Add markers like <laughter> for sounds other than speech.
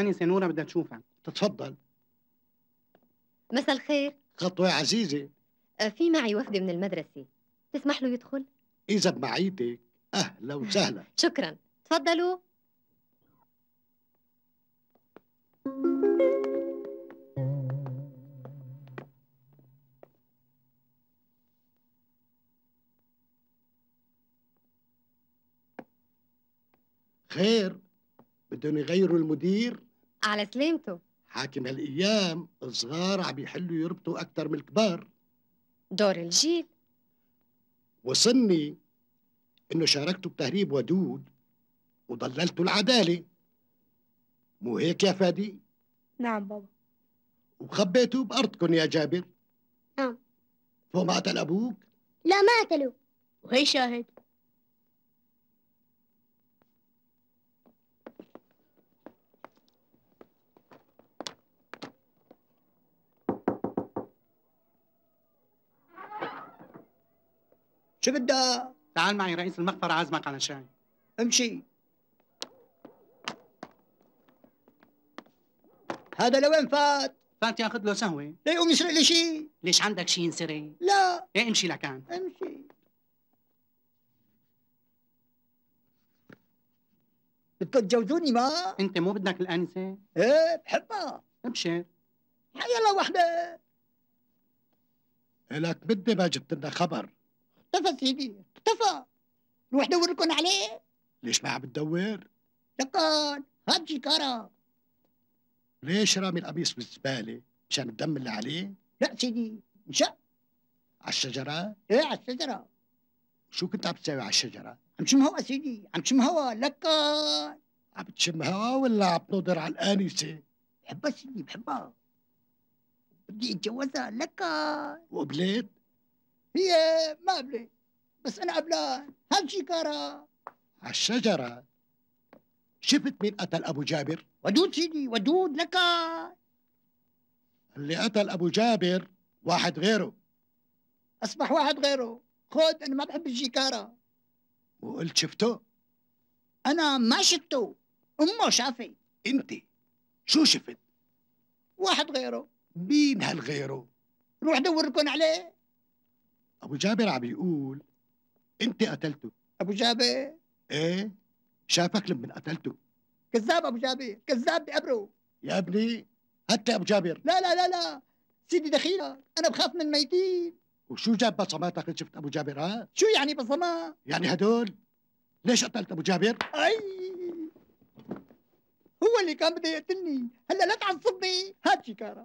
انسه سنورة بدها تشوفك تتفضل مساء الخير خطوة عزيزة أه، في معي وفد من المدرسة تسمح له يدخل؟ إذا بمعيتك أهلا وسهلا <laughs> شكرا تفضلوا خير بدهم يغيروا المدير على سلامته حاكم هالايام الصغار عم يحلوا يربطوا اكثر من الكبار دور الجيل وصلني انه شاركتوا بتهريب ودود وضللتوا العداله مو هيك يا فادي نعم بابا وخبيتوا بارضكم يا جابر نعم فهم قتل ابوك لا ما قتلوه وهي شاهد شو بدك؟ تعال معي رئيس المقبرة عازمك على شاي امشي هذا لوين فات؟ فات ياخذ له سهوه لا يقوم يسرق لي شيء ليش عندك شيء ينسرق؟ لا ايه امشي لكان امشي بدكم تجوزوني ما؟ انت مو بدك الانسه؟ ايه بحبها ابشر الله وحده إلك بدي ما جبت لنا خبر اختفى سيدي اختفى روح دور لكم عليه ليش ما عم تدور؟ لكن هاد شكارة ليش رامي القميص بالزبالة؟ مشان الدم اللي عليه؟ لا سيدي انشق على الشجرة؟ ايه على الشجرة شو كنت عم تساوي على الشجرة؟ عم شم هوا سيدي عم شم هوا لكن عم تشم هوا ولا عم تنظر على الآنسة؟ بحبها سيدي بحبها بدي اتجوزها لكن وقبلت؟ هي ما أبلي بس أنا قبلان كارا عالشجرة شفت مين قتل أبو جابر؟ ودود سيدي ودود لك اللي قتل أبو جابر واحد غيره أصبح واحد غيره خود أنا ما بحب الشكارة وقلت شفته؟ أنا ما شفته أمه شافي أنت شو شفت؟ واحد غيره مين هالغيره؟ روح دوركن عليه ابو جابر عم يقول انت قتلته ابو جابر ايه شافك لما قتلته كذاب ابو جابر كذاب بقبره يا ابني هات ابو جابر لا لا لا لا سيدي دخيلك انا بخاف من الميتين وشو جاب بصماتك اللي شفت ابو جابر ها شو يعني بصمات يعني هدول ليش قتلت ابو جابر اي هو اللي كان بده يقتلني هلا لا تعصبني هات شيكارا